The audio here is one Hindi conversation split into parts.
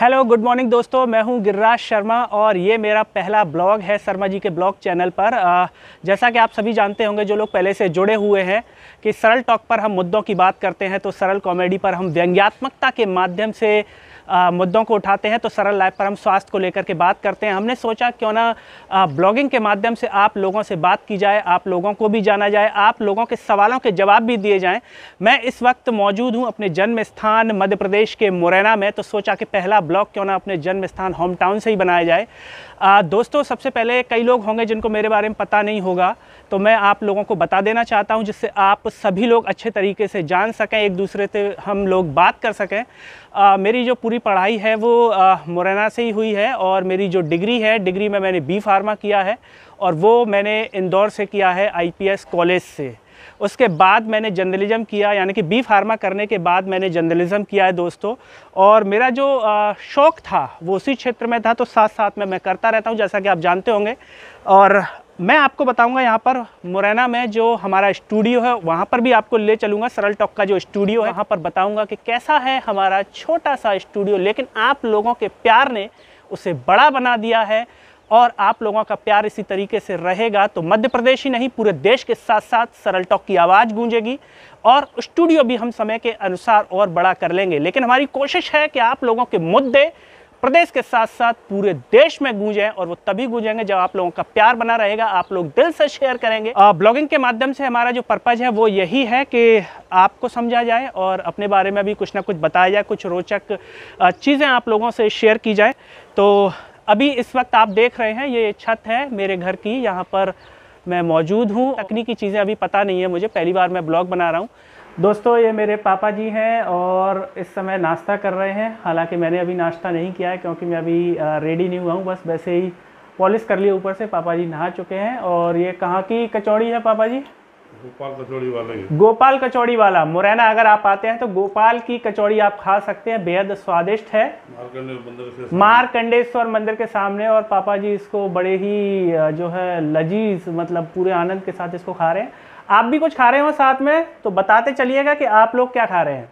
हेलो गुड मॉर्निंग दोस्तों मैं हूं गिरिराज शर्मा और ये मेरा पहला ब्लॉग है शर्मा जी के ब्लॉग चैनल पर जैसा कि आप सभी जानते होंगे जो लोग पहले से जुड़े हुए हैं कि सरल टॉक पर हम मुद्दों की बात करते हैं तो सरल कॉमेडी पर हम व्यंग्यात्मकता के माध्यम से मुद्दों को उठाते हैं तो सरल लाइफ पर हम स्वास्थ्य को लेकर के बात करते हैं हमने सोचा क्यों ना ब्लॉगिंग के माध्यम से आप लोगों से बात की जाए आप लोगों को भी जाना जाए आप लोगों के सवालों के जवाब भी दिए जाएँ मैं इस वक्त मौजूद हूँ अपने जन्म स्थान मध्य प्रदेश के मुरैना में तो सोचा कि पहला ब्लॉग क्यों ना अपने जन्म स्थान होम टाउन से ही बनाया जाए दोस्तों सबसे पहले कई लोग होंगे जिनको मेरे बारे में पता नहीं होगा तो मैं आप लोगों को बता देना चाहता हूं जिससे आप सभी लोग अच्छे तरीके से जान सकें एक दूसरे से हम लोग बात कर सकें मेरी जो पूरी पूरी पढ़ाई है वो मुरैना से ही हुई है और मेरी जो डिग्री है डिग्री में मैंने बी फार्मा किया है और वो मैंने इंदौर से किया है आईपीएस कॉलेज से उसके बाद मैंने जर्नलिज़म किया यानी कि बी फार्मा करने के बाद मैंने जर्नलिज़म किया है दोस्तों और मेरा जो शौक़ था वो उसी क्षेत्र में था तो साथ साथ में मैं करता रहता हूँ जैसा कि आप जानते होंगे और मैं आपको बताऊंगा यहाँ पर मुरैना में जो हमारा स्टूडियो है वहाँ पर भी आपको ले चलूँगा सरल टॉक का जो स्टूडियो है वहाँ पर बताऊँगा कि कैसा है हमारा छोटा सा स्टूडियो लेकिन आप लोगों के प्यार ने उसे बड़ा बना दिया है और आप लोगों का प्यार इसी तरीके से रहेगा तो मध्य प्रदेश ही नहीं पूरे देश के साथ साथ सरल टॉक की आवाज़ गूंजेगी और स्टूडियो भी हम समय के अनुसार और बड़ा कर लेंगे लेकिन हमारी कोशिश है कि आप लोगों के मुद्दे प्रदेश के साथ साथ पूरे देश में गूंजे और वो तभी गूंजेंगे जब आप लोगों का प्यार बना रहेगा आप लोग दिल से शेयर करेंगे ब्लॉगिंग के माध्यम से हमारा जो पर्पज़ है वो यही है कि आपको समझा जाए और अपने बारे में भी कुछ ना कुछ बताया जाए कुछ रोचक चीज़ें आप लोगों से शेयर की जाए तो अभी इस वक्त आप देख रहे हैं ये छत है मेरे घर की यहाँ पर मैं मौजूद हूँ तकनीकी चीज़ें अभी पता नहीं है मुझे पहली बार मैं ब्लॉग बना रहा हूँ दोस्तों ये मेरे पापा जी हैं और इस समय नाश्ता कर रहे हैं हालांकि मैंने अभी नाश्ता नहीं किया है क्योंकि मैं अभी रेडी नहीं हुआ हूँ बस वैसे ही पॉलिश कर लिया ऊपर से पापा जी नहा चुके हैं और ये कहाँ की कचौड़ी है पापा जी गोपाल कचौड़ी वाला गोपाल कचौड़ी वाला मुरैना अगर आप आते हैं तो गोपाल की कचौड़ी आप खा सकते हैं बेहद स्वादिष्ट है मारकंडेश्वर मंदिर के सामने और पापा जी इसको बड़े ही जो है लजीज मतलब पूरे आनंद के साथ इसको खा रहे हैं आप भी कुछ खा रहे हो साथ में तो बताते चलिएगा कि आप लोग क्या खा रहे हैं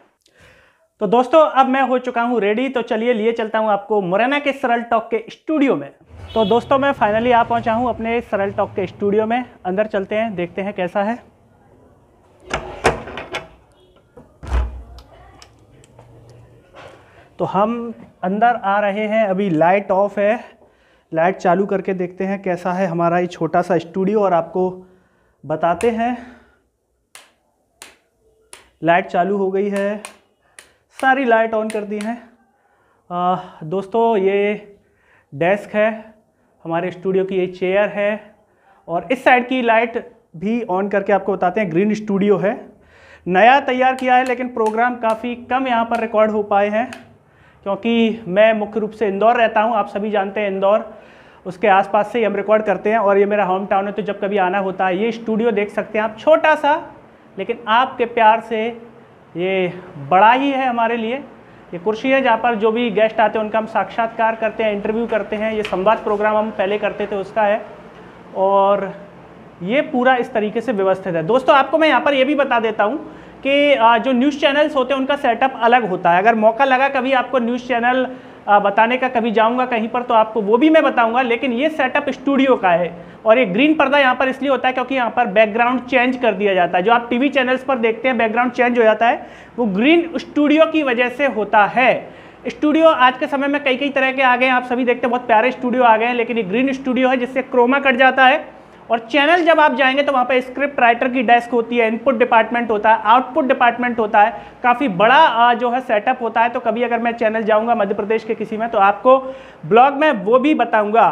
तो दोस्तों अब मैं हो चुका हूँ रेडी तो चलिए लिए चलता हूँ आपको मुरैना के सरल टॉक के स्टूडियो में तो दोस्तों मैं फाइनली आ पहुँचा हूँ अपने सरल टॉक के स्टूडियो में अंदर चलते हैं देखते हैं कैसा है तो हम अंदर आ रहे हैं अभी लाइट ऑफ है लाइट चालू करके देखते हैं कैसा है हमारा ये छोटा सा स्टूडियो और आपको बताते हैं लाइट चालू हो गई है सारी लाइट ऑन कर दी है आ, दोस्तों ये डेस्क है हमारे स्टूडियो की ये चेयर है और इस साइड की लाइट भी ऑन करके आपको बताते हैं ग्रीन स्टूडियो है नया तैयार किया है लेकिन प्रोग्राम काफ़ी कम यहाँ पर रिकॉर्ड हो पाए हैं क्योंकि मैं मुख्य रूप से इंदौर रहता हूँ आप सभी जानते हैं इंदौर उसके आसपास से ही हम रिकॉर्ड करते हैं और ये मेरा होम टाउन है तो जब कभी आना होता है ये स्टूडियो देख सकते हैं आप छोटा सा लेकिन आपके प्यार से ये बड़ा ही है हमारे लिए ये कुर्सी है जहाँ पर जो भी गेस्ट आते हैं उनका हम साक्षात्कार करते हैं इंटरव्यू करते हैं ये संवाद प्रोग्राम हम पहले करते थे उसका है और ये पूरा इस तरीके से व्यवस्थित है दोस्तों आपको मैं यहाँ पर ये भी बता देता हूँ कि जो न्यूज़ चैनल्स होते हैं उनका सेटअप अलग होता है अगर मौका लगा कभी आपको न्यूज़ चैनल बताने का कभी जाऊँगा कहीं पर तो आपको वो भी मैं बताऊँगा लेकिन ये सेटअप स्टूडियो का है और ये ग्रीन पर्दा यहाँ पर इसलिए होता है क्योंकि यहाँ पर बैकग्राउंड चेंज कर दिया जाता है जो आप टीवी चैनल्स पर देखते हैं बैकग्राउंड चेंज हो जाता है वो ग्रीन स्टूडियो की वजह से होता है स्टूडियो आज के समय में कई कई तरह के आ गए हैं आप सभी देखते हैं बहुत प्यारे स्टूडियो आ गए हैं लेकिन ये ग्रीन स्टूडियो है जिससे क्रोमा कट जाता है और चैनल जब आप जाएंगे तो वहाँ पर स्क्रिप्ट राइटर की डेस्क होती है इनपुट डिपार्टमेंट होता है आउटपुट डिपार्टमेंट होता है काफ़ी बड़ा जो है सेटअप होता है तो कभी अगर मैं चैनल जाऊँगा मध्य प्रदेश के किसी में तो आपको ब्लॉग में वो भी बताऊँगा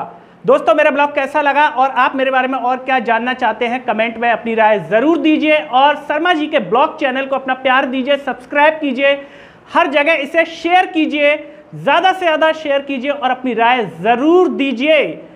दोस्तों मेरा ब्लॉग कैसा लगा और आप मेरे बारे में और क्या जानना चाहते हैं कमेंट में अपनी राय ज़रूर दीजिए और शर्मा जी के ब्लॉग चैनल को अपना प्यार दीजिए सब्सक्राइब कीजिए हर जगह इसे शेयर कीजिए ज़्यादा से ज़्यादा शेयर कीजिए और अपनी राय ज़रूर दीजिए